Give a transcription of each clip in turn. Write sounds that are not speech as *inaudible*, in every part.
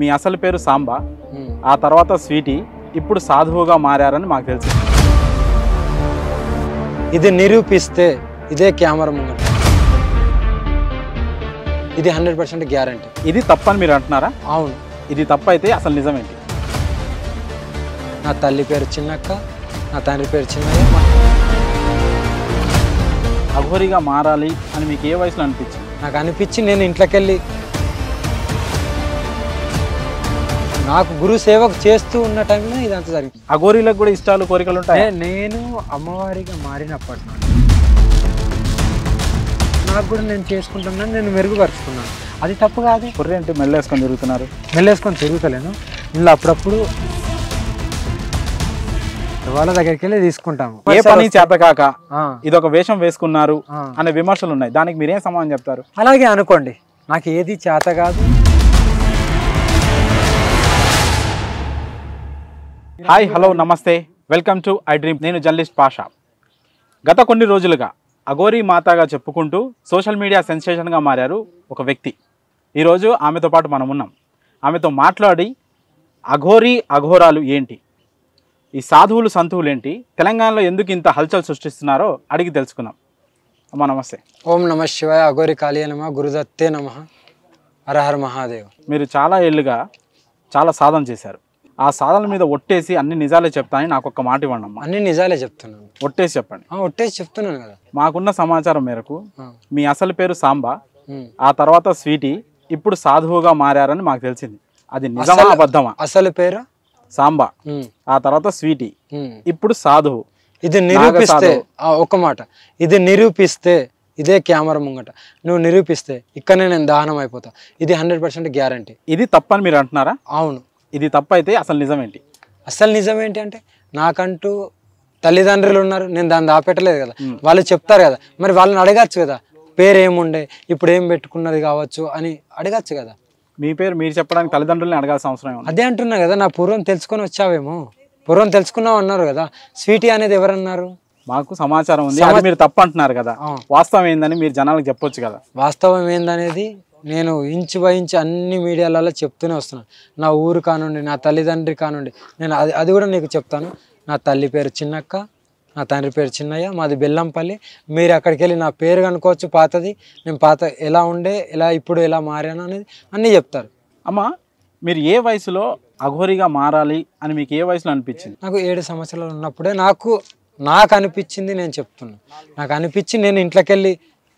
మీ అసలు పేరు సాంబా ఆ తర్వాత స్వీటీ ఇప్పుడు సాధువుగా మారారని మాకు తెలుసు ఇది నిరూపిస్తే ఇదే కెమెరా ముందు ఇది హండ్రెడ్ పర్సెంట్ గ్యారంటీ ఇది తప్పని మీరు అంటున్నారా అవును ఇది తప్ప అయితే అసలు నిజమేంటి నా తల్లి పేరు చిన్నక్క నా తండ్రి పేరు చిన్నయ్య అఘోరిగా మారాలి అని మీకు ఏ వయసులో అనిపించింది నాకు అనిపించి నేను ఇంట్లోకి వెళ్ళి నాకు గురు సేవకు చేస్తూ ఉన్న టైంలో ఇదంతా జరిగింది గోరీలకు కూడా ఇష్టాలు కోరికలు ఉంటాయి నేను అమ్మవారిగా మారినప్పటి నుండి నాకు కూడా నేను చేసుకుంటున్నాను నేను మెరుగుపరుచుకున్నాను అది తప్పు కాదు కుర్రీ అంటే మెల్లేసుకొని తిరుగుతున్నారు మెల్లేసుకొని తిరుగుతలేను ఇలా అప్పుడప్పుడు వాళ్ళ దగ్గరికి వెళ్ళి తీసుకుంటాము ఏ పని చేత కాక ఇది ఒక వేషం వేసుకున్నారు అనే విమర్శలు ఉన్నాయి దానికి మీరేం సమాధానం చెప్తారు అలాగే అనుకోండి నాకు ఏది చేత కాదు హాయ్ హలో నమస్తే వెల్కమ్ టు ఐ డ్రీమ్ నేను జర్నలిస్ట్ పాషా గత కొన్ని రోజులుగా అఘోరీ మాతాగా చెప్పుకుంటూ సోషల్ మీడియా సెన్సేషన్గా మారారు ఒక వ్యక్తి ఈరోజు ఆమెతో పాటు మనం ఉన్నాం ఆమెతో మాట్లాడి అఘోరీ అఘోరాలు ఏంటి ఈ సాధువులు సంతువులు ఏంటి తెలంగాణలో ఎందుకు ఇంత హల్చల్ సృష్టిస్తున్నారో అడిగి తెలుసుకుందాం అమ్మ నమస్తే ఓం నమ శివాయ అఘోరి కాళీ నమ గురుదత్తే నమ హరహర మహాదేవ్ మీరు చాలా ఏళ్ళుగా చాలా సాధన చేశారు ఆ సాధనల మీద ఒట్టేసి అన్ని నిజాలే చెప్తానని నాకు ఒక మాట ఇవ్వండి అమ్మా అన్ని నిజాలే చెప్తున్నాను ఒట్టేసి చెప్పండి ఒట్టేసి చెప్తున్నాను కదా మాకున్న సమాచారం మేరకు మీ అసలు పేరు సాంబా ఆ తర్వాత స్వీటీ ఇప్పుడు సాధువుగా మారారని మాకు తెలిసింది అది నిజమా అబద్ధమా అసలు పేరు సాంబా ఆ తర్వాత స్వీటీ ఇప్పుడు సాధువు ఇది నిరూపిస్తే ఒక మాట ఇది నిరూపిస్తే ఇదే కెమెరా ముంగట నువ్వు నిరూపిస్తే ఇక్కడనే నేను దహనం అయిపోతా ఇది హండ్రెడ్ పర్సెంట్ గ్యారంటీ ఇది తప్పని మీరు అంటున్నారా అవును ఇది తప్పైతే అసలు నిజమేంటి అసలు నిజం ఏంటి అంటే నాకంటూ తల్లిదండ్రులు ఉన్నారు నేను దాన్ని దాపెట్టలేదు కదా వాళ్ళు చెప్తారు కదా మరి వాళ్ళని అడగచ్చు కదా పేరు ఏముండే ఇప్పుడు ఏం పెట్టుకున్నది కావచ్చు అని అడగచ్చు కదా మీ పేరు మీరు చెప్పడానికి తల్లిదండ్రులని అడగాల్సిన అవసరం అదే అంటున్నా కదా నా పూర్వం తెలుసుకొని వచ్చావేమో పూర్వం తెలుసుకున్నావు అన్నారు కదా స్వీటీ అనేది ఎవరన్నారు మాకు సమాచారం ఉంది మీరు తప్పు అంటున్నారు కదా వాస్తవం ఏందని మీరు జనాలకు చెప్పొచ్చు కదా వాస్తవం ఏందనేది నేను ఇంచు బై అన్ని మీడియాలలో చెప్తూనే వస్తున్నాను నా ఊరు కానుండి నా తల్లిదండ్రి కానుండి నేను అది అది కూడా నీకు చెప్తాను నా తల్లి పేరు చిన్నక్క నా తండ్రి పేరు చిన్నయ్య మాది బెల్లంపల్లి మీరు అక్కడికి వెళ్ళి నా పేరు కనుకోవచ్చు పాతది నేను పాత ఎలా ఉండే ఎలా ఇప్పుడు ఎలా మారాను అనేది అన్నీ చెప్తారు అమ్మ మీరు ఏ వయసులో అఘోరిగా మారాలి అని మీకు ఏ వయసులో అనిపించింది నాకు ఏడు సంవత్సరాలు ఉన్నప్పుడే నాకు నాకు అనిపించింది నేను చెప్తున్నాను నాకు అనిపించి నేను ఇంట్లోకి వెళ్ళి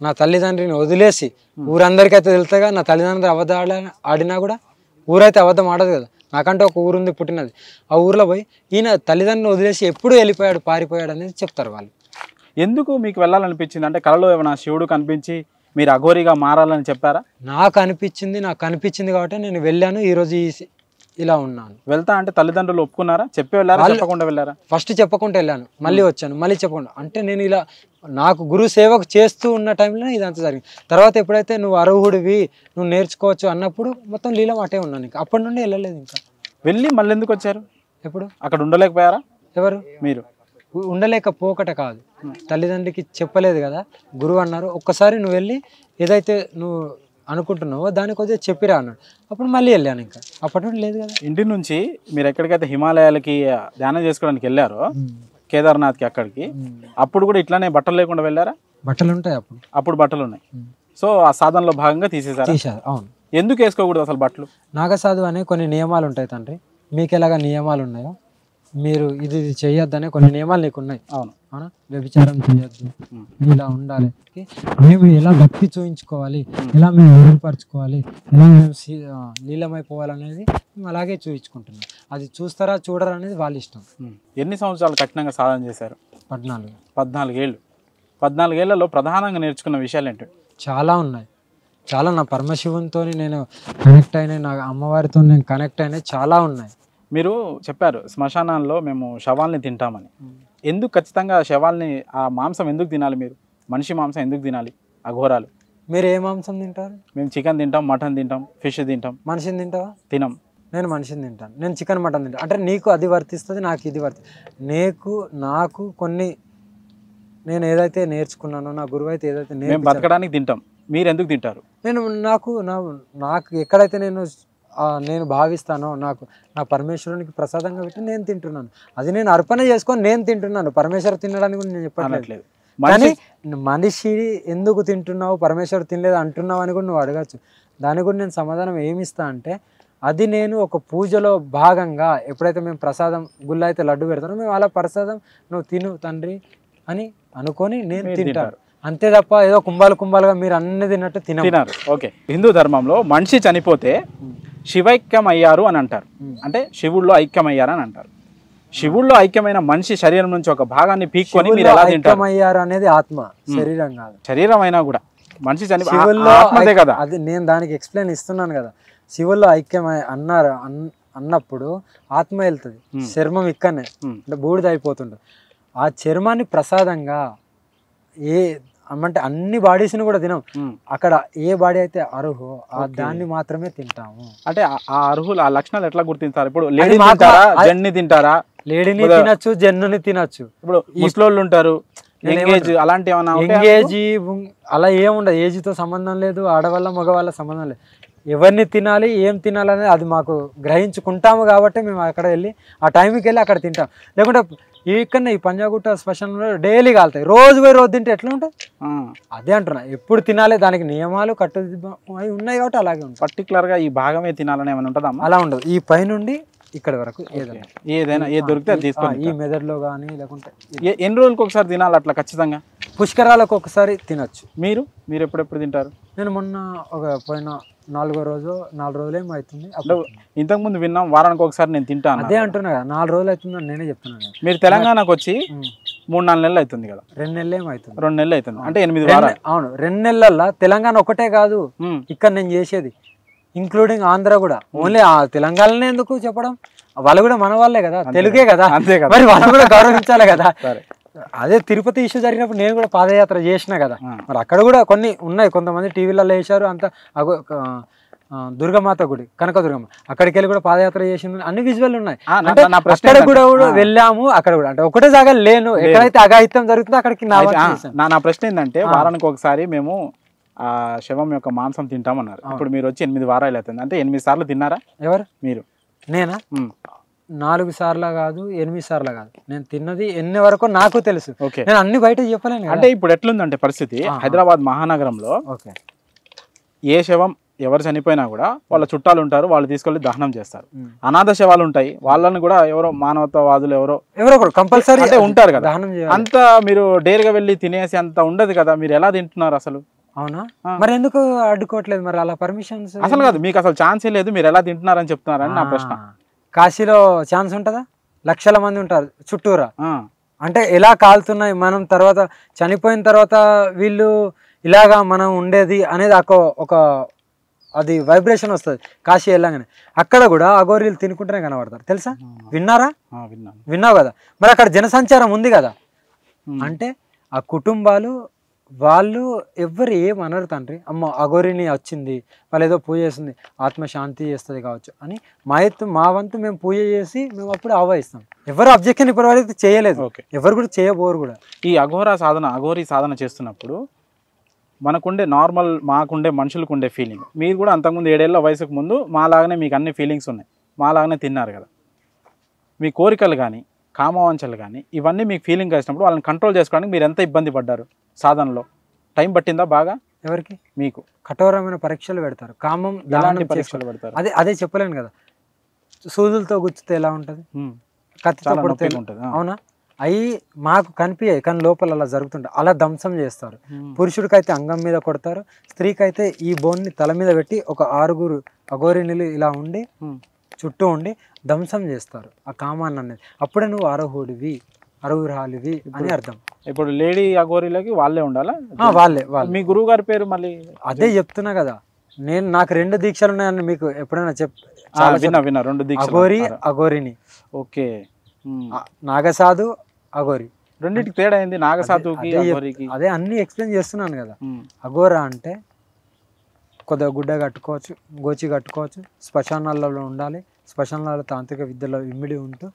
నా తల్లిదండ్రిని వదిలేసి ఊరందరికైతే తెలుస్తాగా నా తల్లిదండ్రులు అబద్ధం ఆడినా కూడా ఊరైతే అబద్ధం ఆడదు కదా నాకంటే ఒక ఊరుంది పుట్టినది ఆ ఊర్లో పోయి ఈయన తల్లిదండ్రులు వదిలేసి ఎప్పుడు వెళ్ళిపోయాడు పారిపోయాడు అనేది చెప్తారు వాళ్ళు ఎందుకు మీకు వెళ్ళాలనిపించింది అంటే కళలో ఏమైనా శివుడు కనిపించి మీరు అఘోరిగా మారాలని చెప్పారా నాకు అనిపించింది నాకు అనిపించింది కాబట్టి నేను వెళ్ళాను ఈరోజు ఈ ఇలా ఉన్నాను వెళ్తా అంటే తల్లిదండ్రులు ఒప్పుకున్నారా చెప్పి వెళ్ళారా వెళ్ళారా ఫస్ట్ చెప్పకుండా వెళ్ళాను మళ్ళీ వచ్చాను మళ్ళీ చెప్పకుండా అంటే నేను ఇలా నాకు గురు సేవకు చేస్తూ ఉన్న టైంలో ఇదంతా జరిగింది తర్వాత ఎప్పుడైతే నువ్వు అర్హుడివి నువ్వు నేర్చుకోవచ్చు అన్నప్పుడు మొత్తం లీల మాటే ఉన్నాను ఇంకా అప్పటి నుండి వెళ్ళలేదు ఇంకా వెళ్ళి మళ్ళీ ఎందుకు వచ్చారు ఎప్పుడు అక్కడ ఉండలేకపోయారా ఎవరు మీరు ఉండలేకపోకట కాదు తల్లిదండ్రికి చెప్పలేదు కదా గురువు అన్నారు ఒక్కసారి నువ్వు వెళ్ళి ఏదైతే నువ్వు అనుకుంటున్నావో దాని కొద్దిగా చెప్పిరా అన్నాడు అప్పుడు మళ్ళీ వెళ్ళాను ఇంకా అప్పటి నుండి లేదు కదా ఇంటి నుంచి మీరు ఎక్కడికైతే హిమాలయాలకి ధ్యానం చేసుకోవడానికి వెళ్ళారో కేదార్నాథ్కి అక్కడికి అప్పుడు కూడా ఇట్లానే బట్టలు లేకుండా వెళ్ళారా బట్టలు ఉంటాయి అప్పుడు అప్పుడు బట్టలు ఉన్నాయి సో ఆ సాధనలో భాగంగా తీసేసారు తీసారు అవును ఎందుకు వేసుకోకూడదు అసలు బట్టలు నాగసాధు అనే కొన్ని నియమాలు ఉంటాయి తండ్రి మీకు ఎలాగ నియమాలు ఉన్నాయో మీరు ఇది చేయొద్దనే కొన్ని నియమాలు నీకు ఉన్నాయి అవును అవునా వ్యభిచారం చేయొద్దు ఇలా ఉండాలి మేము ఎలా భక్తి చూపించుకోవాలి ఎలా మేము మెరుగుపరచుకోవాలి ఎలా మేము నీలమైపోవాలనేది మేము అలాగే చూపించుకుంటున్నాం అది చూస్తారా చూడరా అనేది వాళ్ళ ఇష్టం ఎన్ని సంవత్సరాలు కఠినంగా సాధన చేశారు పద్నాలుగు పద్నాలుగేళ్ళు పద్నాలుగేళ్లలో ప్రధానంగా నేర్చుకున్న విషయాలు ఏంటి చాలా ఉన్నాయి చాలా నా పరమశివంతో నేను కనెక్ట్ అయినాయి నా అమ్మవారితో నేను కనెక్ట్ అయినాయి చాలా ఉన్నాయి మీరు చెప్పారు శ్మశానాల్లో మేము శవాల్ని తింటామని ఎందుకు ఖచ్చితంగా శవాల్ని ఆ మాంసం ఎందుకు తినాలి మీరు మనిషి మాంసం ఎందుకు తినాలి అఘోరాలు మీరు ఏ మాంసం తింటారు మేము చికెన్ తింటాం మటన్ తింటాం ఫిష్ తింటాం మనిషిని తింటావా తినం నేను మనిషిని తింటాను నేను చికెన్ మటన్ తింటాను అంటే నీకు అది వర్తిస్తుంది నాకు ఇది వర్తి నీకు నాకు కొన్ని నేను ఏదైతే నేర్చుకున్నానో నా గురువు అయితే ఏదైతే నేను బతకడానికి తింటాం మీరు ఎందుకు తింటారు నేను నాకు నాకు ఎక్కడైతే నేను నేను భావిస్తాను నాకు నా పరమేశ్వరునికి ప్రసాదంగా పెట్టి నేను తింటున్నాను అది నేను అర్పణ చేసుకొని నేను తింటున్నాను పరమేశ్వర తినడానికి నేను చెప్పట్లేదు కానీ మనిషి ఎందుకు తింటున్నావు పరమేశ్వరు తినలేదు అంటున్నావు అని కూడా నువ్వు అడగచ్చు దాని కూడా నేను సమాధానం ఏమి ఇస్తా అంటే అది నేను ఒక పూజలో భాగంగా ఎప్పుడైతే మేము ప్రసాదం గుళ్ళ అయితే లడ్డు పెడతానో మేము అలా ప్రసాదం నువ్వు తిను తండ్రి అని అనుకొని నేను తింటాను అంతే తప్ప ఏదో కుంభాలు కుంభాలుగా మీరు అన్ని తిన్నట్టు తినారు ఓకే హిందూ ధర్మంలో మనిషి చనిపోతే శివైక్యమయ్యారు అని అంటారు అంటే శివుల్లో ఐక్యమయ్యారు అని అంటారు శివుల్లో ఐక్యమైన మనిషి శరీరం నుంచి ఒక భాగాన్ని పీక్కొని మీరు ఎలా తింటారు అనేది ఆత్మ శరీరం కాదు శరీరం అయినా కూడా మనిషి ఆత్మదే కదా అది నేను దానికి ఎక్స్ప్లెయిన్ ఇస్తున్నాను కదా శివుల్లో ఐక్యమై అన్నారు అన్నప్పుడు ఆత్మ వెళ్తుంది చర్మం ఇక్కడనే అంటే బూడిద అయిపోతుంటుంది ఆ చర్మాన్ని ప్రసాదంగా ఏ అంటే అన్ని బాడీస్ని కూడా తినం అక్కడ ఏ బాడీ అయితే అర్హు ఆ దాన్ని మాత్రమే తింటాము అంటే ఆ అర్హులు ఆ లక్షణాలు ఎట్లా గుర్తించారు ఇప్పుడు లేడీ తింటారా జెన్ని తింటారా లేడీని తినచ్చు జెన్నుని తినచ్చు ఇప్పుడు ముసలోళ్ళు ఉంటారు అలాంటి ఏమైనా అలా ఏముండదు తో సంబంధం లేదు ఆడవాళ్ళ మగవాళ్ళ సంబంధం లేదు ఎవరిని తినాలి ఏం తినాలి అనేది అది మాకు గ్రహించుకుంటాము కాబట్టి మేము అక్కడ వెళ్ళి ఆ టైంకి వెళ్ళి అక్కడ తింటాం లేకుంటే ఇక్కడ ఈ పంజాగుట్ట స్పెషల్ డైలీ కాలుతాయి రోజు పోయి రోజు తింటే ఎట్లా ఉంటుంది అదే అంటున్నా ఎప్పుడు తినాలి దానికి నియమాలు కట్టు అవి ఉన్నాయి కాబట్టి అలాగే ఉంటుంది పర్టికులర్గా ఈ భాగమే తినాలని ఏమైనా ఉంటుందా అలా ఉండదు ఈ పైనుండి ఇక్కడ వరకు ఏదైనా ఏదైనా ఏది దొరికితే అది తీసుకోండి ఈ మెదడులో కానీ లేకుంటే ఎన్ని రోజులకి ఒకసారి తినాలి అట్లా ఖచ్చితంగా పుష్కరాలకు ఒకసారి తినచ్చు మీరు మీరు ఎప్పుడెప్పుడు తింటారు నేను మొన్న ఒక పోయిన నాలుగో రోజు నాలుగు రోజులు ఏమవుతుంది అవుతుంది అప్పుడు ఇంతకుముందు విన్నాం వారానికి ఒకసారి నేను తింటాను అదే అంటున్నా కదా నాలుగు రోజులు అవుతుందని నేనే చెప్తున్నాను మీరు తెలంగాణకు వచ్చి మూడు నాలుగు నెలలు అవుతుంది కదా రెండు నెలలు ఏమవుతుంది రెండు నెలలు అవుతుంది అంటే ఎనిమిది వారాలు అవును రెండు నెలల్లో తెలంగాణ ఒకటే కాదు ఇక్కడ నేను చేసేది ఇంక్లూడింగ్ ఆంధ్ర కూడా ఓన్లీ తెలంగాణనే ఎందుకు చెప్పడం వాళ్ళు కూడా మన వాళ్ళే కదా తెలుగే కదా అంతే కదా మరి వాళ్ళు కూడా గౌరవించాలి కదా *laughs* అదే తిరుపతి ఇష్యూ జరిగినప్పుడు నేను కూడా పాదయాత్ర చేసిన కదా మరి అక్కడ కూడా కొన్ని ఉన్నాయి కొంతమంది టీవీలలో వేశారు అంత దుర్గమాత గుడి కనకదుర్గమ్మ అక్కడికి వెళ్ళి కూడా పాదయాత్ర చేసింది అన్ని విజువల్ ఉన్నాయి అంటే అక్కడ కూడా వెళ్ళాము అక్కడ కూడా అంటే ఒకటే జాగా లేను ఎక్కడైతే అఘాయిత్యం జరుగుతుందో అక్కడికి నా ప్రశ్న ఏంటంటే వారానికి ఒకసారి మేము ఆ శవం యొక్క మాంసం తింటామన్నారు ఇప్పుడు మీరు వచ్చి ఎనిమిది వారాలు అవుతుంది అంటే ఎనిమిది సార్లు తిన్నారా ఎవరు మీరు నేనా నాలుగు సార్లు కాదు ఎనిమిది సార్లు కాదు నేను తిన్నది ఎన్ని వరకు నాకు తెలుసు నేను అన్ని బయట చెప్పలేను అంటే ఇప్పుడు ఎట్లుందంటే పరిస్థితి హైదరాబాద్ మహానగరంలో ఓకే ఏ శవం ఎవరు చనిపోయినా కూడా వాళ్ళ చుట్టాలు ఉంటారు వాళ్ళు తీసుకెళ్లి దహనం చేస్తారు అనాథ శవాలు ఉంటాయి వాళ్ళని కూడా ఎవరో మానవత్వవాదులు ఎవరో ఎవరో కంపల్సరీ ఉంటారు కదా అంత మీరు డేర్గా వెళ్ళి తినేసి అంత ఉండదు కదా మీరు ఎలా తింటున్నారు అసలు అవునా మరి ఎందుకు అడ్డుకోవట్లేదు మరి అలా పర్మిషన్స్ అసలు కాదు మీకు అసలు ఛాన్స్ లేదు మీరు ఎలా తింటున్నారని చెప్తున్నారని నా ప్రశ్న కాశీలో ఛాన్స్ ఉంటుందా లక్షల మంది ఉంటారు చుట్టూరా అంటే ఎలా కాలుతున్నాయి మనం తర్వాత చనిపోయిన తర్వాత వీళ్ళు ఇలాగా మనం ఉండేది అనేది ఒక అది వైబ్రేషన్ వస్తుంది కాశీ వెళ్ళగానే అక్కడ కూడా అగోరీలు తినుకుంటూనే కనబడతారు తెలుసా విన్నారా విన్నావు కదా మరి అక్కడ జనసంచారం ఉంది కదా అంటే ఆ కుటుంబాలు వాళ్ళు ఎవరు ఏమనరు తండ్రి అమ్మ అగోరిని వచ్చింది వాళ్ళు ఏదో పూజ చేస్తుంది ఆత్మశాంతి చేస్తుంది కావచ్చు అని మా ఎత్తు మా వంతు మేము పూజ చేసి మేము అప్పుడు ఆవాయిస్తాం ఎవరు అబ్జెక్షన్ ఇప్పటివరకు చేయలేదు ఎవరు కూడా చేయబోరు కూడా ఈ అఘోరా సాధన అఘోరి సాధన చేస్తున్నప్పుడు మనకుండే నార్మల్ మాకుండే మనుషులకు ఉండే ఫీలింగ్ మీరు కూడా అంతకుముందు ఏడేళ్ళ వయసుకు ముందు మాలాగానే మీకు అన్ని ఫీలింగ్స్ ఉన్నాయి మాలాగానే తిన్నారు కదా మీ కోరికలు కానీ కామవాంచలు కానీ ఇవన్నీ మీకు ఫీలింగ్ వచ్చినప్పుడు వాళ్ళని కంట్రోల్ చేసుకోవడానికి మీరు ఎంత ఇబ్బంది పడ్డారు సాధనలో టైం పట్టిందా బాగా ఎవరికి మీకు కఠోరమైన పరీక్షలు పెడతారు కామం ఎలాంటి పరీక్షలు పెడతారు అదే అదే చెప్పలేను కదా సూదులతో గుచ్చితే ఎలా ఉంటుంది కత్తితో ఉంటుంది అవునా అవి మాకు కనిపించాయి కానీ లోపల అలా జరుగుతుంటాయి అలా ధ్వంసం చేస్తారు పురుషుడికైతే అంగం మీద కొడతారు స్త్రీకైతే ఈ బోన్ని తల మీద పెట్టి ఒక ఆరుగురు అఘోరిణులు ఇలా ఉండి చుట్టూ ఉండి ధ్వంసం చేస్తారు ఆ కామాన్ని అనేది అప్పుడే నువ్వు అర్హుడివి అర్హురాలివి అని అర్థం ఇప్పుడు లేడీ అగోరీలకి వాళ్ళే ఉండాలా వాళ్ళే వాళ్ళు మీ గురువు గారి పేరు మళ్ళీ అదే చెప్తున్నా కదా నేను నాకు రెండు దీక్షలు ఉన్నాయని మీకు ఎప్పుడైనా చెప్ రెండు దీక్ష అఘోరి అఘోరిని ఓకే నాగసాధు అఘోరి రెండింటికి తేడా అయింది నాగసాధుకి అదే అన్ని ఎక్స్ప్లెయిన్ చేస్తున్నాను కదా అగోరా అంటే కొద్దిగా గుడ్డ కట్టుకోవచ్చు గోచి కట్టుకోవచ్చు శ్మశానాలలో ఉండాలి శ్మశానాలలో తాంత్రిక విద్యలో విమ్మిడి ఉంటూ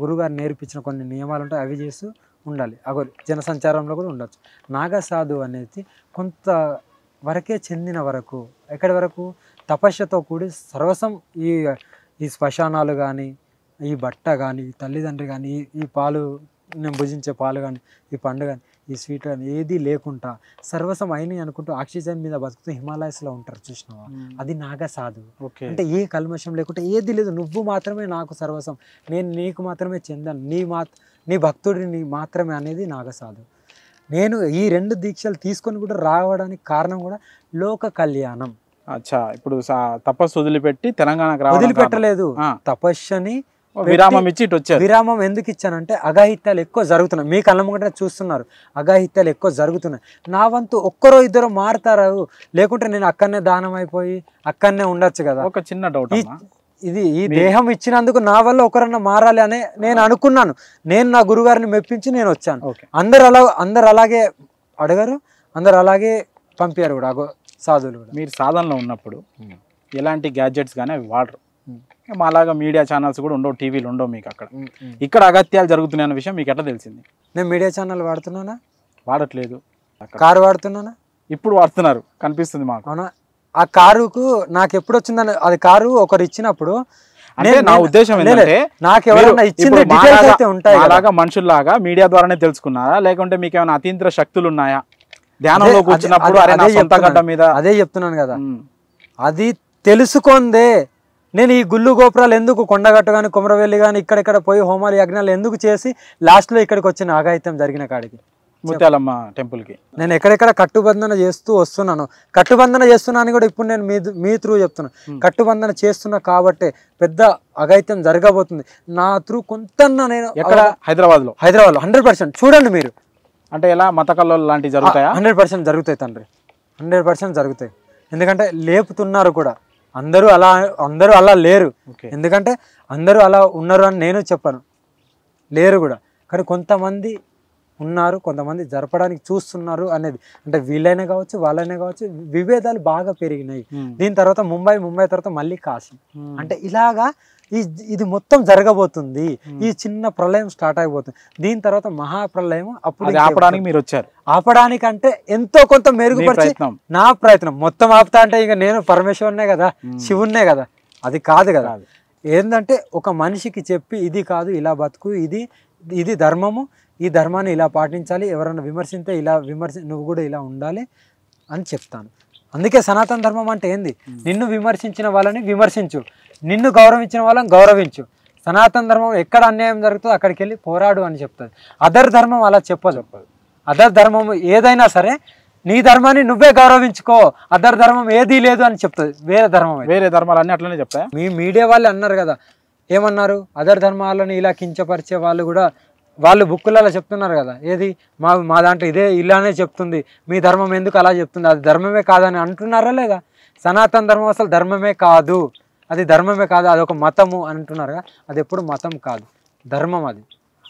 గురుగారు నేర్పించిన కొన్ని నియమాలు ఉంటాయి అవి చేస్తూ ఉండాలి అగో జనసంచారంలో కూడా ఉండొచ్చు నాగసాధు అనేది కొంత వరకే చెందిన వరకు ఎక్కడి వరకు తపస్సుతో కూడి సర్వసం ఈ ఈ శ్మశానాలు కానీ ఈ బట్ట కానీ తల్లిదండ్రి కానీ ఈ పాలు నేను భుజించే పాలు కానీ ఈ పండుగ కానీ ఈ స్వీట్ అని ఏది లేకుండా సర్వసం అయినాయి అనుకుంటూ ఆక్సిజన్ మీద బతుకుతూ హిమాలయస్లో ఉంటారు చూసినావా అది నాగా సాధు అంటే ఏ కల్మషం లేకుండా ఏది లేదు నువ్వు మాత్రమే నాకు సర్వసం నేను నీకు మాత్రమే చెందాను నీ మా నీ భక్తుడిని మాత్రమే అనేది నాగసాధు నేను ఈ రెండు దీక్షలు తీసుకొని కూడా రావడానికి కారణం కూడా లోక కళ్యాణం అచ్చా ఇప్పుడు తపస్సు వదిలిపెట్టి తెలంగాణకు వదిలిపెట్టలేదు తపస్సుని విరామం ఇచ్చి ఇటు వచ్చారు విరామం ఎందుకు ఇచ్చానంటే అఘాయిత్యాలు ఎక్కువ జరుగుతున్నాయి మీ కళ్ళ ముంగట చూస్తున్నారు అగాహిత్యాలు ఎక్కువ జరుగుతున్నాయి నా వంతు ఒక్కరో ఇద్దరు మారుతారు లేకుంటే నేను అక్కడనే దానం అయిపోయి అక్కడనే ఉండొచ్చు కదా ఒక చిన్న డౌట్ ఇది ఈ దేహం ఇచ్చినందుకు నా వల్ల ఒకరన్నా మారాలి అనే నేను అనుకున్నాను నేను నా గురుగారిని మెప్పించి నేను వచ్చాను అందరు అలా అందరు అలాగే అడగరు అందరు అలాగే పంపారు కూడా సాధువులు కూడా మీరు సాధనలో ఉన్నప్పుడు ఎలాంటి గ్యాడ్జెట్స్ కానీ అవి వాడరు మా లాగా మీడియా ఛానల్స్ కూడా ఉండవు టీవీలు ఉండవు మీకు అక్కడ ఇక్కడ అగత్యాలు జరుగుతున్నాయి అన్న విషయం మీకు ఎట్లా తెలిసింది నేను మీడియా ఛానల్ వాడుతున్నానా వాడట్లేదు కారు వాడుతున్నానా ఇప్పుడు వాడుతున్నారు కనిపిస్తుంది మాకు అవునా ఆ కారుకు నాకు ఎప్పుడు వచ్చిందని అది కారు ఒకరు ఇచ్చినప్పుడు అంటే నా ఉద్దేశం ఏంటంటే నాకు ఎవరైనా ఇచ్చింది ఉంటాయి అలాగా మనుషుల్లాగా మీడియా ద్వారానే తెలుసుకున్నారా లేకుంటే మీకు ఏమైనా అతీంద్ర శక్తులు ఉన్నాయా ధ్యానంలో కూర్చున్నప్పుడు మీద అదే చెప్తున్నాను కదా అది తెలుసుకుందే నేను ఈ గుళ్ళు గోపురాలు ఎందుకు కొండగట్టు కానీ కుమరవెల్లి కానీ ఇక్కడెక్కడ పోయి హోమాలు యజ్ఞాలు ఎందుకు చేసి లాస్ట్లో ఇక్కడికి వచ్చిన ఆగాయిత్యం జరిగిన కాడికి ముత్యాలమ్మ టెంపుల్కి నేను ఎక్కడెక్కడ కట్టుబంధన చేస్తూ వస్తున్నాను కట్టుబంధన చేస్తున్నాను కూడా ఇప్పుడు నేను మీ మీ త్రూ చెప్తున్నాను కట్టుబంధన చేస్తున్నా కాబట్టే పెద్ద అగైత్యం జరగబోతుంది నా త్రూ కొంత నేను ఎక్కడ హైదరాబాద్లో హైదరాబాద్లో హండ్రెడ్ పర్సెంట్ చూడండి మీరు అంటే ఎలా మత లాంటివి జరుగుతాయా హండ్రెడ్ పర్సెంట్ జరుగుతాయి తండ్రి హండ్రెడ్ పర్సెంట్ జరుగుతాయి ఎందుకంటే లేపుతున్నారు కూడా అందరూ అలా అందరూ అలా లేరు ఎందుకంటే అందరూ అలా ఉన్నారు అని నేను చెప్పాను లేరు కూడా కానీ కొంతమంది ఉన్నారు కొంతమంది జరపడానికి చూస్తున్నారు అనేది అంటే వీళ్ళైనా కావచ్చు వాళ్ళైనా కావచ్చు విభేదాలు బాగా పెరిగినాయి దీని తర్వాత ముంబై ముంబై తర్వాత మళ్ళీ కాశీ అంటే ఇలాగా ఈ ఇది మొత్తం జరగబోతుంది ఈ చిన్న ప్రళయం స్టార్ట్ అయిపోతుంది దీని తర్వాత మహాప్రళయం అప్పుడు ఆపడానికి మీరు వచ్చారు ఆపడానికి అంటే ఎంతో కొంత మెరుగుపరిచి నా ప్రయత్నం మొత్తం ఆపుతా అంటే ఇక నేను పరమేశ్వరునే కదా శివున్నే కదా అది కాదు కదా ఏంటంటే ఒక మనిషికి చెప్పి ఇది కాదు ఇలా బతుకు ఇది ఇది ధర్మము ఈ ధర్మాన్ని ఇలా పాటించాలి ఎవరైనా విమర్శిస్తే ఇలా విమర్శ నువ్వు కూడా ఇలా ఉండాలి అని చెప్తాను అందుకే సనాతన ధర్మం అంటే ఏంది నిన్ను విమర్శించిన వాళ్ళని విమర్శించు నిన్ను గౌరవించిన వాళ్ళని గౌరవించు సనాతన ధర్మం ఎక్కడ అన్యాయం జరుగుతుందో అక్కడికి వెళ్ళి పోరాడు అని చెప్తుంది అదర్ ధర్మం అలా చెప్పదు అదర్ ధర్మం ఏదైనా సరే నీ ధర్మాన్ని నువ్వే గౌరవించుకో అదర్ ధర్మం ఏదీ లేదు అని చెప్తుంది వేరే ధర్మం వేరే ధర్మాలన్నీ అట్లనే చెప్తాయి మీ మీడియా వాళ్ళు అన్నారు కదా ఏమన్నారు అదర్ ధర్మాలను ఇలా కించపరిచే వాళ్ళు కూడా వాళ్ళు బుక్కులలో చెప్తున్నారు కదా ఏది మా మా దాంట్లో ఇదే ఇలానే చెప్తుంది మీ ధర్మం ఎందుకు అలా చెప్తుంది అది ధర్మమే కాదని అంటున్నారా లేదా సనాతన ధర్మం అసలు ధర్మమే కాదు అది ధర్మమే కాదు అది ఒక మతము అంటున్నారుగా అది ఎప్పుడు మతం కాదు ధర్మం అది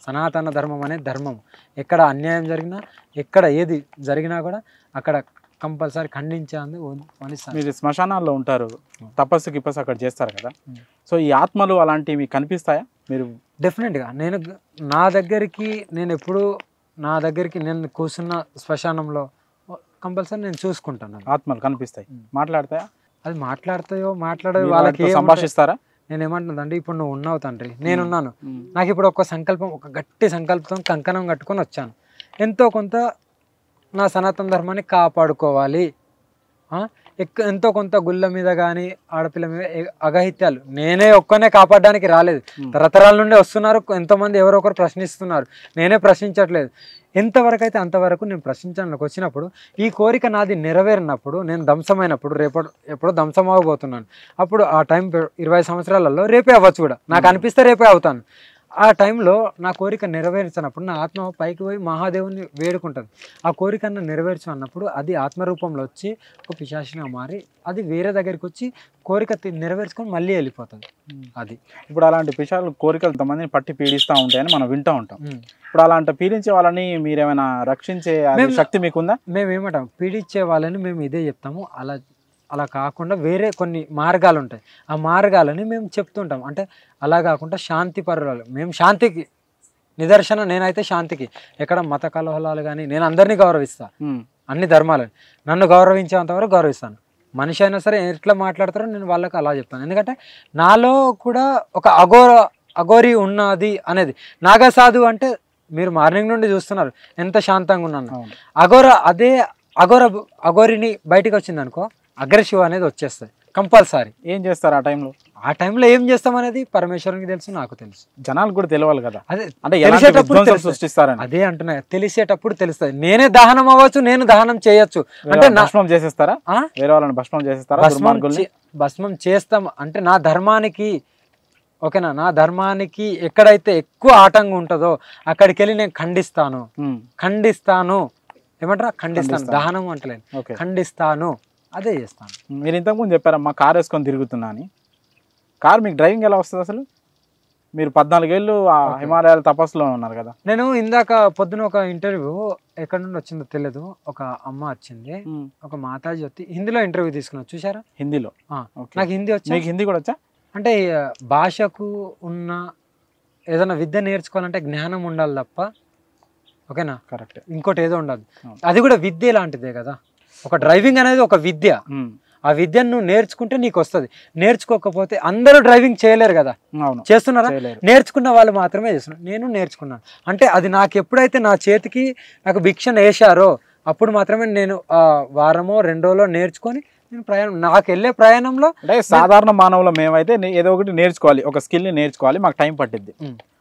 సనాతన ధర్మం అనే ధర్మం ఎక్కడ అన్యాయం జరిగినా ఎక్కడ ఏది జరిగినా కూడా అక్కడ కంపల్సరీ ఖండించాలని మీరు శ్మశానాల్లో ఉంటారు తపస్సు కిపస్సు అక్కడ చేస్తారు కదా సో ఈ ఆత్మలు అలాంటివి కనిపిస్తాయా మీరు డెఫినెట్గా నేను నా దగ్గరికి నేను ఎప్పుడు నా దగ్గరికి నేను కూర్చున్న శ్మశానంలో కంపల్సరీ నేను చూసుకుంటాను ఆత్మలు కనిపిస్తాయి మాట్లాడతాయా అది మాట్లాడతాయో మాట్లాడే వాళ్ళకి సంభాషిస్తారా నేను ఏమంటుందండి ఇప్పుడు నువ్వు ఉన్నావు తండ్రి నేనున్నాను నాకు ఇప్పుడు ఒక సంకల్పం ఒక గట్టి సంకల్పం కంకణం కట్టుకొని వచ్చాను ఎంతో కొంత నా సనాతన ధర్మాన్ని కాపాడుకోవాలి ఎక్కువ ఎంతో కొంత గుళ్ళ మీద కానీ ఆడపిల్ల మీద అగహిత్యాలు నేనే ఒక్కనే కాపాడడానికి రాలేదు తరతరాల నుండి వస్తున్నారు ఎంతోమంది ఎవరొకరు ప్రశ్నిస్తున్నారు నేనే ప్రశ్నించట్లేదు ఎంతవరకు అయితే అంతవరకు నేను ప్రశ్నించడానికి వచ్చినప్పుడు ఈ కోరిక నాది నెరవేరినప్పుడు నేను ధ్వంసమైనప్పుడు రేపు ఎప్పుడో ధ్వంసం అవ్వబోతున్నాను అప్పుడు ఆ టైం ఇరవై సంవత్సరాలలో రేపే అవ్వచ్చు కూడా నాకు అనిపిస్తే రేపే అవుతాను ఆ టైంలో నా కోరిక నెరవేర్చినప్పుడు నా ఆత్మ పైకి పోయి మహాదేవుని వేడుకుంటుంది ఆ కోరికను నెరవేర్చు అన్నప్పుడు అది ఆత్మరూపంలో వచ్చి ఒక పిశాసిగా మారి అది వేరే దగ్గరికి వచ్చి కోరిక నెరవేర్చుకొని మళ్ళీ వెళ్ళిపోతుంది అది ఇప్పుడు అలాంటి పిశాలు కోరికలు కొంతమందిని పట్టి పీడిస్తూ ఉంటాయని మనం వింటూ ఉంటాం ఇప్పుడు అలాంటి పీడించే వాళ్ళని మీరేమైనా రక్షించే శక్తి మీకుందా మేము ఏమంటాం పీడించే వాళ్ళని మేము ఇదే చెప్తాము అలా అలా కాకుండా వేరే కొన్ని మార్గాలు ఉంటాయి ఆ మార్గాలని మేము చెప్తుంటాం అంటే అలా కాకుండా శాంతి పరురాలు మేము శాంతికి నిదర్శన నేనైతే శాంతికి ఎక్కడ మత కలహలాలు కానీ నేను అందరినీ గౌరవిస్తాను అన్ని ధర్మాలని నన్ను గౌరవించేంతవరకు గౌరవిస్తాను మనిషి అయినా సరే ఎట్లా మాట్లాడతారో నేను వాళ్ళకి అలా చెప్తాను ఎందుకంటే నాలో కూడా ఒక అఘోర అఘోరి ఉన్నది అనేది నాగసాధు అంటే మీరు మార్నింగ్ నుండి చూస్తున్నారు ఎంత శాంతంగా ఉన్నాను అఘోర అదే అఘోర అఘోరిని బయటకు వచ్చింది అనుకో అగ్రెసివ్ అనేది వచ్చేస్తాయి కంపల్సరీ ఏం చేస్తారు ఆ టైంలో ఆ టైంలో ఏం చేస్తాం అనేది పరమేశ్వరునికి తెలుసు నాకు తెలుసు జనాలు కూడా తెలియాలి కదా అదే అంటే తెలిసేటప్పుడు సృష్టిస్తారని అదే అంటున్నా తెలిసేటప్పుడు తెలుస్తుంది నేనే దహనం అవ్వచ్చు నేను దహనం చేయొచ్చు అంటే భస్మం చేసేస్తారా వేరే వాళ్ళని భస్మం చేసేస్తారా భస్మం చేస్తాం అంటే నా ధర్మానికి ఓకేనా నా ధర్మానికి ఎక్కడైతే ఎక్కువ ఆటంకం ఉంటుందో అక్కడికి వెళ్ళి నేను ఖండిస్తాను ఖండిస్తాను ఏమంటారా ఖండిస్తాను దహనం అంటలేను ఖండిస్తాను అదే చేస్తాను మీరు ఇంతకుముందు చెప్పారా మా కార్ వేసుకొని తిరుగుతున్నా అని కార్ మీకు డ్రైవింగ్ ఎలా వస్తుంది అసలు మీరు పద్నాలుగేళ్ళు ఆ హిమాలయాల తపస్సులో ఉన్నారు కదా నేను ఇందాక పొద్దున ఒక ఇంటర్వ్యూ ఎక్కడ నుండి వచ్చిందో తెలియదు ఒక అమ్మ వచ్చింది ఒక మాతాజీ వచ్చి హిందీలో ఇంటర్వ్యూ తీసుకున్నా చూసారా హిందీలో నాకు హిందీ వచ్చి మీకు హిందీ కూడా వచ్చా అంటే భాషకు ఉన్న ఏదైనా విద్య నేర్చుకోవాలంటే జ్ఞానం ఉండాలి తప్ప ఓకేనా కరెక్ట్ ఇంకోటి ఏదో ఉండదు అది కూడా విద్య లాంటిదే కదా ఒక డ్రైవింగ్ అనేది ఒక విద్య ఆ విద్యను నువ్వు నేర్చుకుంటే నీకు వస్తుంది నేర్చుకోకపోతే అందరూ డ్రైవింగ్ చేయలేరు కదా చేస్తున్నారా నేర్చుకున్న వాళ్ళు మాత్రమే చేస్తున్నారు నేను నేర్చుకున్నాను అంటే అది నాకు ఎప్పుడైతే నా చేతికి నాకు భిక్షను వేశారో అప్పుడు మాత్రమే నేను వారమో రెండోలో నేర్చుకొని నేను ప్రయాణం నాకు వెళ్ళే ప్రయాణంలో అంటే సాధారణ మానవులు మేమైతే ఏదో ఒకటి నేర్చుకోవాలి ఒక స్కిల్ని నేర్చుకోవాలి మాకు టైం పట్టింది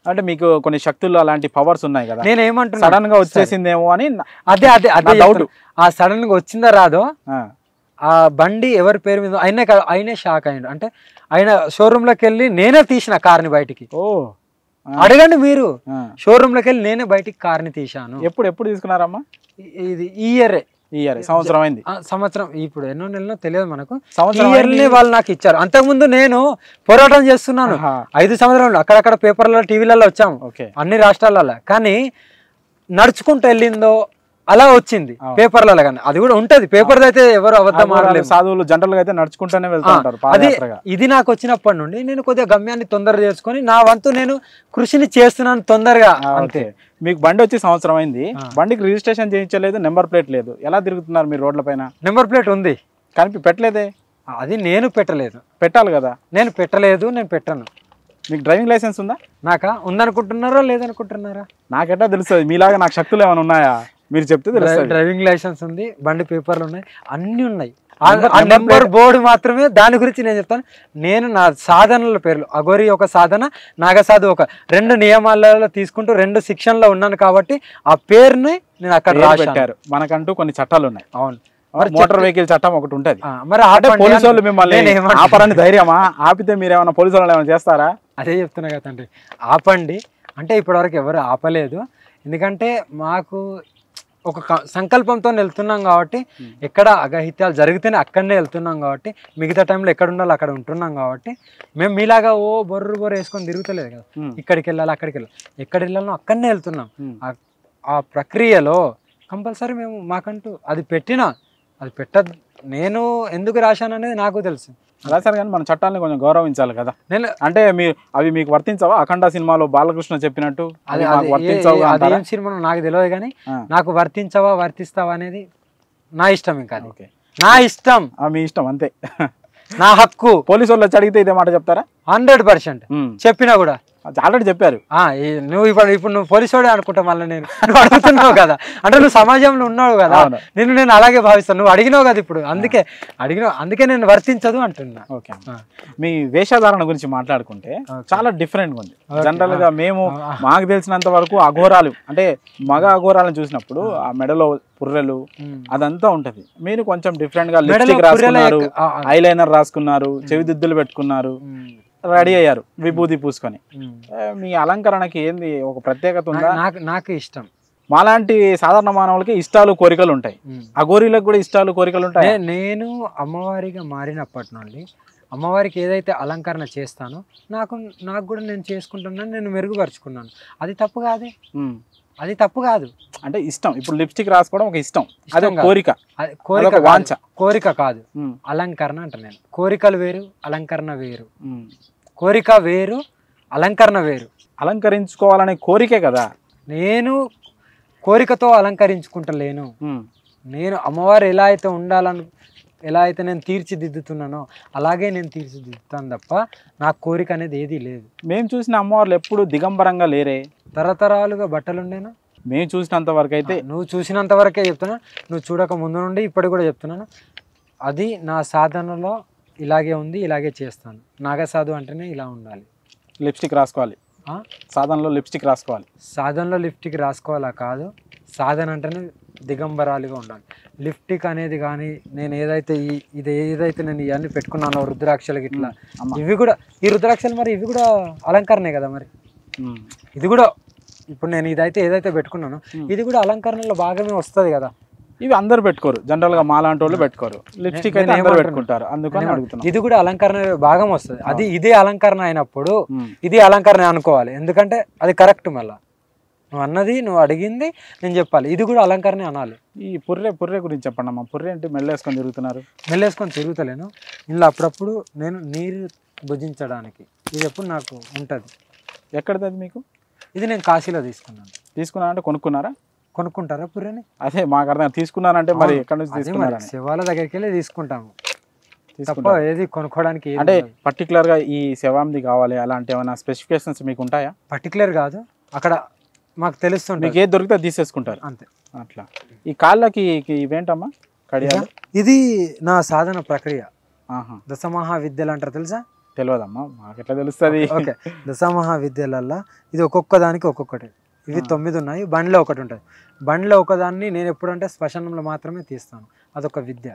అంటే మీకు కొన్ని శక్తులు అలాంటి పవర్స్ ఉన్నాయి కదా నేను ఏమంటున్నా సడన్ గా వచ్చేసిందేమో అని అదే అదే అదే డౌట్ ఆ సడన్ గా వచ్చిందా రాదో ఆ బండి ఎవరి పేరు మీద అయినా ఆయనే షాక్ అయ్యాడు అంటే ఆయన షోరూమ్ లోకి వెళ్ళి నేనే తీసిన కార్ ని బయటికి ఓ అడగండి మీరు షోరూమ్ లోకి వెళ్ళి నేనే బయటికి ని తీశాను ఎప్పుడు ఎప్పుడు తీసుకున్నారమ్మా ఇది ఈ ఇయరే ఇయర్ సంవత్సరం అయింది సంవత్సరం ఇప్పుడు ఎన్నో నెలలో తెలియదు మనకు ఇయర్లీ వాళ్ళు నాకు ఇచ్చారు అంతకుముందు నేను పోరాటం చేస్తున్నాను ఐదు సంవత్సరాలు అక్కడక్కడ పేపర్లలో టీవీలలో వచ్చాము అన్ని రాష్ట్రాలలో కానీ నడుచుకుంటూ వెళ్ళిందో అలా వచ్చింది పేపర్ల కానీ అది కూడా ఉంటది పేపర్ అయితే ఎవరు అబద్ధం ఆడలేదు సాధువులు జనరల్ అయితే నడుచుకుంటూనే వెళ్తుంటారు అది ఇది నాకు వచ్చినప్పటి నుండి నేను కొద్దిగా గమ్యాన్ని తొందర చేసుకుని నా వంతు నేను కృషిని చేస్తున్నాను తొందరగా అంతే మీకు బండి వచ్చి సంవత్సరం అయింది బండికి రిజిస్ట్రేషన్ చేయించలేదు నెంబర్ ప్లేట్ లేదు ఎలా తిరుగుతున్నారు మీరు రోడ్ల పైన నెంబర్ ప్లేట్ ఉంది కానీ పెట్టలేదే అది నేను పెట్టలేదు పెట్టాలి కదా నేను పెట్టలేదు నేను పెట్టను మీకు డ్రైవింగ్ లైసెన్స్ ఉందా నాకా ఉందనుకుంటున్నారా లేదనుకుంటున్నారా నాకెట్టా తెలుస్తుంది మీలాగా నాకు శక్తులు ఏమైనా ఉన్నాయా మీరు చెప్తే డ్రైవింగ్ లైసెన్స్ ఉంది బండి పేపర్లు ఉన్నాయి అన్ని ఉన్నాయి నెంబర్ బోర్డు మాత్రమే దాని గురించి నేను చెప్తాను నేను నా సాధనల పేర్లు అగోరి ఒక సాధన నాగసాధు ఒక రెండు నియమాలలో తీసుకుంటూ రెండు శిక్షణలో ఉన్నాను కాబట్టి ఆ పేరుని నేను అక్కడ రాశారు మనకంటూ కొన్ని చట్టాలు ఉన్నాయి అవును మోటార్ వెహికల్ చట్టం ఒకటి ఉంటుంది మరి ఆటో పోలీసు వాళ్ళు మిమ్మల్ని ఆపరని ధైర్యమా ఆపితే మీరు ఏమైనా పోలీసు వాళ్ళు ఏమైనా చేస్తారా అదే చెప్తున్నా కదా ఆపండి అంటే ఇప్పటివరకు ఎవరు ఆపలేదు ఎందుకంటే మాకు ఒక సంకల్పంతో వెళ్తున్నాం కాబట్టి ఎక్కడ అగహిత్యాలు జరిగితేనే అక్కడనే వెళ్తున్నాం కాబట్టి మిగతా టైంలో ఎక్కడ ఉండాలో అక్కడ ఉంటున్నాం కాబట్టి మేము మీలాగా ఓ బొర్రు బొర్రు వేసుకొని తిరుగుతలేదు కదా ఇక్కడికి వెళ్ళాలి అక్కడికి వెళ్ళాలి ఎక్కడ వెళ్ళాలో అక్కడనే వెళ్తున్నాం ఆ ప్రక్రియలో కంపల్సరీ మేము మాకంటూ అది పెట్టినా అది పెట్ట నేను ఎందుకు రాశాను అనేది నాకు తెలుసు అలా సార్ కానీ మన చట్టాన్ని కొంచెం గౌరవించాలి కదా నేను అంటే మీరు అవి మీకు వర్తించవా అఖండ సినిమాలో బాలకృష్ణ చెప్పినట్టు అది సినిమా నాకు తెలియదు కానీ నాకు వర్తించవా వర్తిస్తావా అనేది నా ఇష్టం ఇంకా నా ఇష్టం మీ ఇష్టం అంతే నా హక్కు పోలీసు వాళ్ళు అడిగితే ఇదే మాట చెప్తారా హండ్రెడ్ పర్సెంట్ చెప్పినా కూడా ఆల్రెడీ చెప్పారు నువ్వు ఇప్పుడు ఇప్పుడు నువ్వు పోలీసోడే అనుకుంటా మళ్ళీ నేను నువ్వు అడుగుతున్నావు కదా అంటే నువ్వు సమాజంలో ఉన్నావు కదా నేను నేను అలాగే భావిస్తాను నువ్వు అడిగినావు కదా ఇప్పుడు అందుకే అడిగిన అందుకే నేను వర్తించదు అంటున్నా ఓకే మీ వేషధారణ గురించి మాట్లాడుకుంటే చాలా డిఫరెంట్ ఉంది జనరల్ గా మేము మాకు తెలిసినంత వరకు అఘోరాలు అంటే మగ అఘోరాలను చూసినప్పుడు ఆ మెడలో పుర్రెలు అదంతా ఉంటది మీరు కొంచెం డిఫరెంట్ గా లిప్స్టిక్ రాసుకున్నారు ఐలైనర్ రాసుకున్నారు చెవిదిద్దులు పెట్టుకున్నారు రెడీ అయ్యారు విభూతి పూసుకొని మీ అలంకరణకి ఏంది ఒక ప్రత్యేకత ఉందా నాకు నాకు ఇష్టం మాలాంటి సాధారణ మానవులకి ఇష్టాలు కోరికలు ఉంటాయి అఘోరీలకు కూడా ఇష్టాలు కోరికలు ఉంటాయి నేను అమ్మవారిగా మారినప్పటి నుండి అమ్మవారికి ఏదైతే అలంకరణ చేస్తానో నాకు నాకు కూడా నేను చేసుకుంటున్నాను నేను మెరుగుపరుచుకున్నాను అది తప్పు కాదే అది తప్పు కాదు అంటే ఇష్టం ఇప్పుడు లిప్స్టిక్ రాసుకోవడం ఒక ఇష్టం అదే కోరిక కోరిక వాంచ కోరిక కాదు అలంకరణ అంట నేను కోరికలు వేరు అలంకరణ వేరు కోరిక వేరు అలంకరణ వేరు అలంకరించుకోవాలనే కోరికే కదా నేను కోరికతో అలంకరించుకుంటలేను నేను అమ్మవారు ఎలా అయితే ఉండాలను ఎలా అయితే నేను తీర్చిదిద్దుతున్నానో అలాగే నేను తీర్చిదిద్దుతాను తప్ప నా కోరిక అనేది ఏదీ లేదు మేము చూసిన అమ్మవార్లు ఎప్పుడు దిగంబరంగా లేరే తరతరాలుగా బట్టలు మేము చూసినంత వరకు అయితే నువ్వు చూసినంత వరకే చెప్తున్నా నువ్వు చూడక ముందు నుండి ఇప్పటికి కూడా చెప్తున్నాను అది నా సాధనలో ఇలాగే ఉంది ఇలాగే చేస్తాను నాగసాధు అంటేనే ఇలా ఉండాలి లిప్స్టిక్ రాసుకోవాలి సాధనలో లిప్స్టిక్ రాసుకోవాలి సాధనలో లిప్స్టిక్ రాసుకోవాలా కాదు సాధన అంటేనే దిగంబరాలుగా ఉండాలి లిప్టిక్ అనేది కానీ నేను ఏదైతే ఈ ఇది ఏదైతే నేను ఇవన్నీ పెట్టుకున్నానో రుద్రాక్షలు ఇట్లా ఇవి కూడా ఈ రుద్రాక్షలు మరి ఇవి కూడా అలంకరణే కదా మరి ఇది కూడా ఇప్పుడు నేను ఇదైతే ఏదైతే పెట్టుకున్నానో ఇది కూడా అలంకరణలో భాగమే వస్తుంది కదా ఇవి అందరు పెట్టుకోరు జనరల్ గా మాలాంటి వాళ్ళు పెట్టుకోరు లిప్స్టిక్ అయితే అందరు పెట్టుకుంటారు అందుకని అడుగుతున్నాను ఇది కూడా అలంకరణ భాగం వస్తుంది అది ఇదే అలంకరణ అయినప్పుడు ఇది అలంకరణ అనుకోవాలి ఎందుకంటే అది కరెక్ట్ మళ్ళీ నువ్వు అన్నది నువ్వు అడిగింది నేను చెప్పాలి ఇది కూడా అలంకరణ అనాలి ఈ పుర్రే పుర్రె గురించి చెప్పండి అమ్మా పుర్రె అంటే మెల్లేసుకొని తిరుగుతున్నారు మెల్లేసుకొని తిరుగుతలేను ఇలా అప్పుడప్పుడు నేను నీరు భుజించడానికి ఇది ఎప్పుడు నాకు ఉంటుంది అది మీకు ఇది నేను కాశీలో తీసుకున్నాను తీసుకున్నా అంటే కొనుక్కున్నారా కొనుక్కుంటారా పుర్రెని అదే మాకు అర్థం తీసుకున్నారంటే మరి ఎక్కడ నుంచి తీసుకున్నారు శివాల దగ్గరికి వెళ్ళి తీసుకుంటాము ఏది కొనుక్కోవడానికి అంటే పర్టికులర్ గా ఈ శవాంది కావాలి అలాంటి ఏమైనా స్పెసిఫికేషన్స్ మీకు ఉంటాయా పర్టికులర్ కాదు అక్కడ మాకు తెలుస్తుంది మీకు ఏది దొరికితే తీసేసుకుంటారు అంతే అట్లా ఈ కాళ్ళకి ఇవేంటమ్మా కడియా ఇది నా సాధన ప్రక్రియ దశమహా విద్యలు అంటారు తెలుసా తెలియదమ్మా మాకు ఎట్లా తెలుస్తుంది ఓకే దశమహా విద్యలల్లో ఇది ఒక్కొక్క దానికి ఒక్కొక్కటి ఇవి తొమ్మిది ఉన్నాయి బండ్లో ఒకటి ఉంటుంది బండ్లో ఒకదాన్ని నేను ఎప్పుడంటే శ్మశనంలో మాత్రమే తీస్తాను అదొక విద్య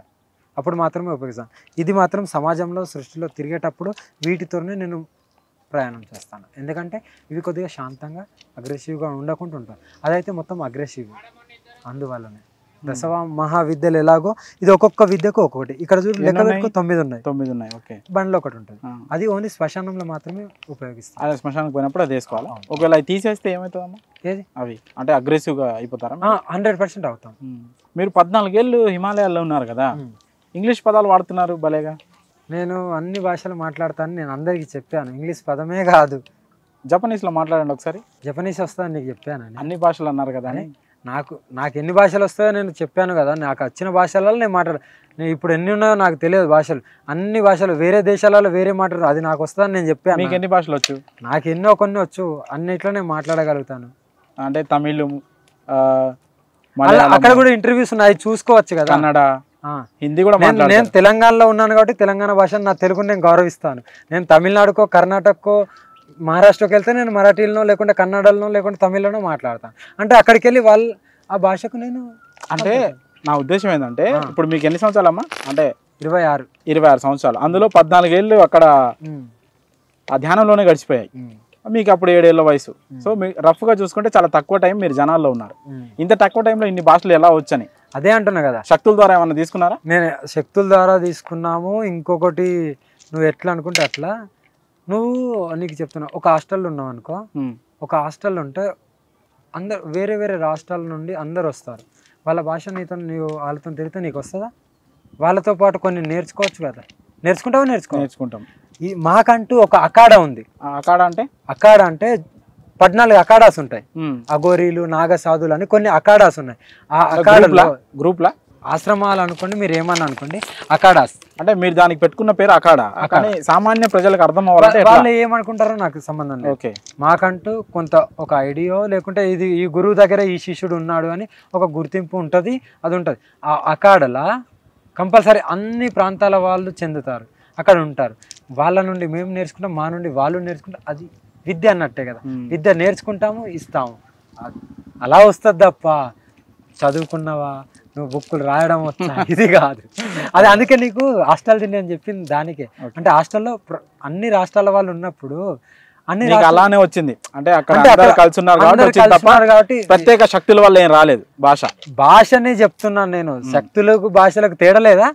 అప్పుడు మాత్రమే ఉపయోగిస్తాను ఇది మాత్రం సమాజంలో సృష్టిలో తిరిగేటప్పుడు వీటితోనే నేను ప్రయాణం చేస్తాను ఎందుకంటే ఇవి కొద్దిగా శాంతంగా అగ్రెసివ్గా ఉండకుండా ఉంటాను అదైతే మొత్తం అగ్రెసివ్ అందువల్లనే దశవ మహావిద్యలు ఎలాగో ఇది ఒక్కొక్క విద్యకు ఒక్కొక్కటి ఇక్కడ చూడు లెక్క తొమ్మిది ఉన్నాయి తొమ్మిది ఉన్నాయి ఓకే బండ్లో ఒకటి ఉంటుంది అది ఓన్లీ శ్మశానంలో మాత్రమే ఉపయోగిస్తాం అదే శ్మశానం పోయినప్పుడు అది వేసుకోవాలి ఒకవేళ అవి తీసేస్తే ఏమవుతుందమ్మా ఏది అవి అంటే గా అయిపోతారా హండ్రెడ్ పర్సెంట్ అవుతాం మీరు పద్నాలుగేళ్ళు హిమాలయాల్లో ఉన్నారు కదా ఇంగ్లీష్ పదాలు వాడుతున్నారు భలేగా నేను అన్ని భాషలు మాట్లాడతాను నేను అందరికీ చెప్పాను ఇంగ్లీష్ పదమే కాదు జపనీస్లో మాట్లాడండి ఒకసారి జపనీస్ వస్తా నీకు చెప్పాను అన్ని భాషలు అన్నారు కదా అని నాకు నాకు ఎన్ని భాషలు వస్తాయో నేను చెప్పాను కదా నాకు వచ్చిన భాషలలో నేను మాట్లాడు నేను ఇప్పుడు ఎన్ని ఉన్నాయో నాకు తెలియదు భాషలు అన్ని భాషలు వేరే దేశాలలో వేరే మాట్లాడు అది నాకు వస్తుందని నేను చెప్పాను మీకు ఎన్ని భాషలు వచ్చు నాకు ఎన్నో కొన్ని వచ్చు అన్నిట్లో నేను మాట్లాడగలుగుతాను అంటే తమిళ్ అక్కడ కూడా ఇంటర్వ్యూస్ ఉన్నాయి చూసుకోవచ్చు కదా కన్నడ హిందీ కూడా నేను తెలంగాణలో ఉన్నాను కాబట్టి తెలంగాణ భాషను నా తెలుగుని నేను గౌరవిస్తాను నేను తమిళనాడుకో కర్ణాటకకో మహారాష్ట్రకి వెళ్తే నేను మరాఠీలనో లేకుంటే కన్నడలోనో లేకుంటే తమిళ్లోనో మాట్లాడతాను అంటే అక్కడికి వెళ్ళి వాళ్ళు ఆ భాషకు నేను అంటే నా ఉద్దేశం ఏంటంటే ఇప్పుడు మీకు ఎన్ని సంవత్సరాలు అమ్మా అంటే ఇరవై ఆరు ఇరవై ఆరు సంవత్సరాలు అందులో పద్నాలుగేళ్ళు అక్కడ ఆ ధ్యానంలోనే గడిచిపోయాయి మీకు అప్పుడు ఏడేళ్ళ వయసు సో మీ రఫ్గా చూసుకుంటే చాలా తక్కువ టైం మీరు జనాల్లో ఉన్నారు ఇంత తక్కువ టైంలో ఇన్ని భాషలు ఎలా వచ్చని అదే అంటున్నా కదా శక్తుల ద్వారా ఏమన్నా తీసుకున్నారా నేను శక్తుల ద్వారా తీసుకున్నాము ఇంకొకటి నువ్వు ఎట్లా అనుకుంటే అట్లా నువ్వు నీకు చెప్తున్నా ఒక హాస్టల్లో ఉన్నావు అనుకో ఒక హాస్టల్ ఉంటే అందరు వేరే వేరే రాష్ట్రాల నుండి అందరు వస్తారు వాళ్ళ భాష నీతో నీవు వాళ్ళతో తిరిగితే నీకు వస్తుందా వాళ్ళతో పాటు కొన్ని నేర్చుకోవచ్చు కదా నేర్చుకుంటావా నేర్చుకో నేర్చుకుంటాం ఈ మాకంటూ ఒక అకాడ ఉంది అకాడ అంటే అకాడ అంటే పద్నాలుగు అకాడాస్ ఉంటాయి అగోరీలు నాగసాధులు అని కొన్ని అకాడాస్ ఉన్నాయి ఆ అకాడలో గ్రూప్లా ఆశ్రమాలు అనుకోండి మీరు ఏమని అనుకోండి అకాడాస్ అంటే మీరు దానికి పెట్టుకున్న పేరు అకాడ కానీ సామాన్య ప్రజలకు అర్థం అవ్వాలి వాళ్ళు ఏమనుకుంటారో నాకు సంబంధం ఓకే మాకంటూ కొంత ఒక ఐడియో లేకుంటే ఇది ఈ గురువు దగ్గర ఈ శిష్యుడు ఉన్నాడు అని ఒక గుర్తింపు ఉంటుంది అది ఉంటుంది ఆ అకాడలా కంపల్సరీ అన్ని ప్రాంతాల వాళ్ళు చెందుతారు అక్కడ ఉంటారు వాళ్ళ నుండి మేము నేర్చుకుంటాం మా నుండి వాళ్ళు నేర్చుకుంటాం అది విద్య అన్నట్టే కదా విద్య నేర్చుకుంటాము ఇస్తాము అలా వస్తుంది తప్ప చదువుకున్నవా నువ్వు బుక్కులు రాయడం వచ్చా *laughs* ఇది కాదు అది అందుకే నీకు హాస్టల్ తిండి అని చెప్పింది దానికే అంటే హాస్టల్లో అన్ని రాష్ట్రాల వాళ్ళు ఉన్నప్పుడు అన్ని అలానే వచ్చింది అంటే అక్కడ కలిసి ఉన్నారు కాబట్టి ప్రత్యేక శక్తుల వల్ల ఏం రాలేదు భాష భాషనే చెప్తున్నాను నేను శక్తులకు భాషలకు తేడా లేదా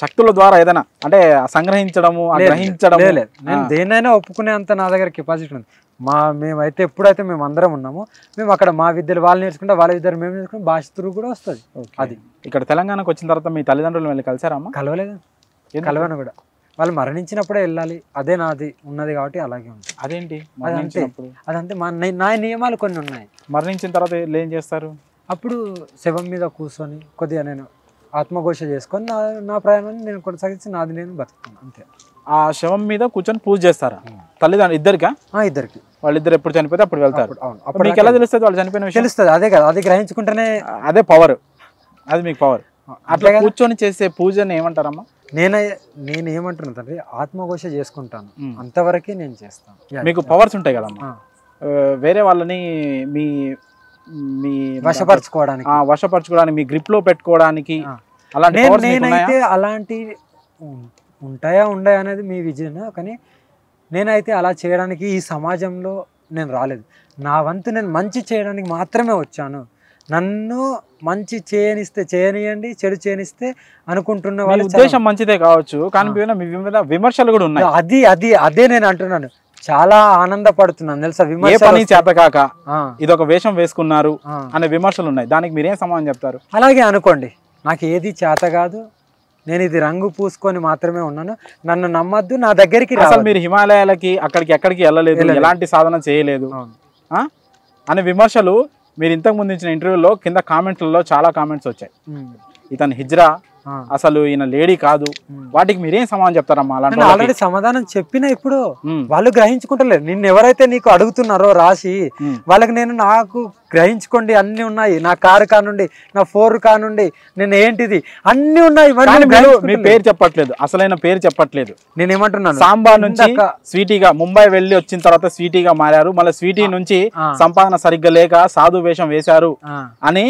శక్తుల ద్వారా ఏదైనా అంటే సంగ్రహించడము గ్రహించడం లేదు నేను దేనైనా ఒప్పుకునే అంత నా దగ్గర కెపాసిటీ ఉంది మా మేమైతే ఎప్పుడైతే మేము అందరం ఉన్నాము మేము అక్కడ మా విద్యలు వాళ్ళు నేర్చుకుంటే వాళ్ళ విద్యలు మేము నేర్చుకుంటే భాష త్రూ కూడా వస్తుంది అది ఇక్కడ తెలంగాణకు వచ్చిన తర్వాత మీ తల్లిదండ్రులు వెళ్ళి కలిసారమ్మా కలవలేదు కలవను కూడా వాళ్ళు మరణించినప్పుడే వెళ్ళాలి అదే నాది ఉన్నది కాబట్టి అలాగే ఉంది అదేంటి అదంతే అదంతే మా నా నియమాలు కొన్ని ఉన్నాయి మరణించిన తర్వాత ఏం చేస్తారు అప్పుడు శవం మీద కూర్చొని కొద్దిగా నేను ఆత్మఘోష చేసుకొని నా నా ప్రయాణాన్ని నేను కొనసాగించి నాది నేను బతుకుతాను అంతే ఆ శవం మీద కూర్చొని పూజ చేస్తారా తల్లిదండ్రులు ఇద్దరికా ఇద్దరికి వాళ్ళిద్దరు ఎప్పుడు చనిపోతే అప్పుడు వెళ్తారు అప్పుడు మీకు ఎలా తెలుస్తుంది వాళ్ళు చనిపోయిన విషయం తెలుస్తుంది అదే కదా అది గ్రహించుకుంటేనే అదే పవర్ అది మీకు పవర్ అట్లా కూర్చొని చేసే పూజని ఏమంటారమ్మా నేను నేను ఏమంటున్నా తండ్రి ఆత్మఘోష చేసుకుంటాను అంతవరకే నేను చేస్తాను మీకు పవర్స్ ఉంటాయి కదమ్మా వేరే వాళ్ళని మీ మీ వశపరచుకోవడానికి వశపరచుకోవడానికి మీ గ్రిప్ లో పెట్టుకోవడానికి అలాంటి నేనైతే అలాంటి ఉంటాయా ఉండయా అనేది మీ విజన్ కానీ నేనైతే అలా చేయడానికి ఈ సమాజంలో నేను రాలేదు నా వంతు నేను మంచి చేయడానికి మాత్రమే వచ్చాను నన్ను మంచి చేయనిస్తే చేయనియండి చెడు చేయనిస్తే అనుకుంటున్న వాళ్ళ ఉద్దేశం మంచిదే కావచ్చు కానీ విమర్శలు కూడా ఉన్నాయి అది అది అదే నేను అంటున్నాను చాలా ఆనందపడుతున్నాను తెలుసా విమర్శ చేతకాక ఇది ఒక వేషం వేసుకున్నారు అనే విమర్శలు ఉన్నాయి దానికి మీరేం సమాధానం చెప్తారు అలాగే అనుకోండి నాకు ఏది చేత కాదు నేను ఇది రంగు పూసుకొని మాత్రమే ఉన్నాను నన్ను నమ్మద్దు నా దగ్గరికి అసలు మీరు హిమాలయాలకి అక్కడికి ఎక్కడికి వెళ్ళలేదు ఎలాంటి సాధన చేయలేదు అనే విమర్శలు మీరు ఇంతకు ముందు ఇచ్చిన ఇంటర్వ్యూలో కింద కామెంట్లలో చాలా కామెంట్స్ వచ్చాయి ఇతను హిజ్రా అసలు ఈయన లేడీ కాదు వాటికి మీరేం సమాధానం చెప్తారమ్మా అలాంటి ఆల్రెడీ సమాధానం చెప్పిన ఇప్పుడు వాళ్ళు గ్రహించుకుంటలేరు నిన్న ఎవరైతే నీకు అడుగుతున్నారో రాసి వాళ్ళకి నేను నాకు గ్రహించుకోండి అన్ని ఉన్నాయి నా కారు కానుండి నా ఫోర్ కానుండి నేను ఏంటిది అన్ని ఉన్నాయి మీ పేరు చెప్పట్లేదు అసలైన పేరు చెప్పట్లేదు నేను ఏమంటున్నాను సాంబార్ నుంచి స్వీటీగా ముంబై వెళ్ళి వచ్చిన తర్వాత స్వీటీగా మారారు మళ్ళీ స్వీటీ నుంచి సంపాదన సరిగ్గా లేక సాధు వేషం వేశారు అని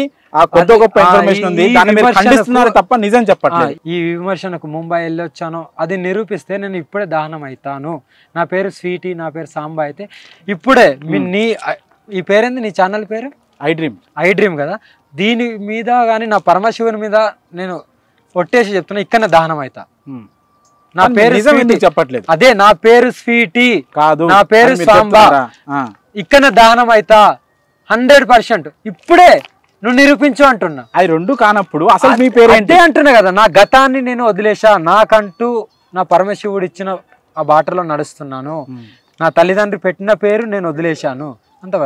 కొత్త గొప్ప ఇన్ఫర్మేషన్ ఉంది దాన్ని మీరు ఖండిస్తున్నారు తప్ప నిజం చెప్పట్లేదు ఈ విమర్శనకు ముంబై వెళ్ళొచ్చాను అది నిరూపిస్తే నేను ఇప్పుడే దహనం అవుతాను నా పేరు స్వీటీ నా పేరు సాంబా అయితే ఇప్పుడే నీ ఈ పేరేంది నీ ఛానల్ పేరు ఐ డ్రీమ్ ఐ డ్రీమ్ కదా దీని మీద కానీ నా పరమశివుని మీద నేను ఒట్టేసి చెప్తున్నా ఇక్కడ దహనం అవుతా నా పేరు చెప్పట్లేదు అదే నా పేరు స్వీటీ కాదు నా పేరు సాంబా ఇక్కడ దహనం అవుతా హండ్రెడ్ పర్సెంట్ ఇప్పుడే నువ్వు నిరూపించు అంటున్నా అది రెండు కానప్పుడు అసలు మీ పేరు అంటే అంటున్నా కదా నా గతాన్ని నేను వదిలేసా నాకంటూ నా పరమశివుడు ఇచ్చిన ఆ బాటలో నడుస్తున్నాను నా తల్లిదండ్రి పెట్టిన పేరు నేను వదిలేశాను అంతవరకు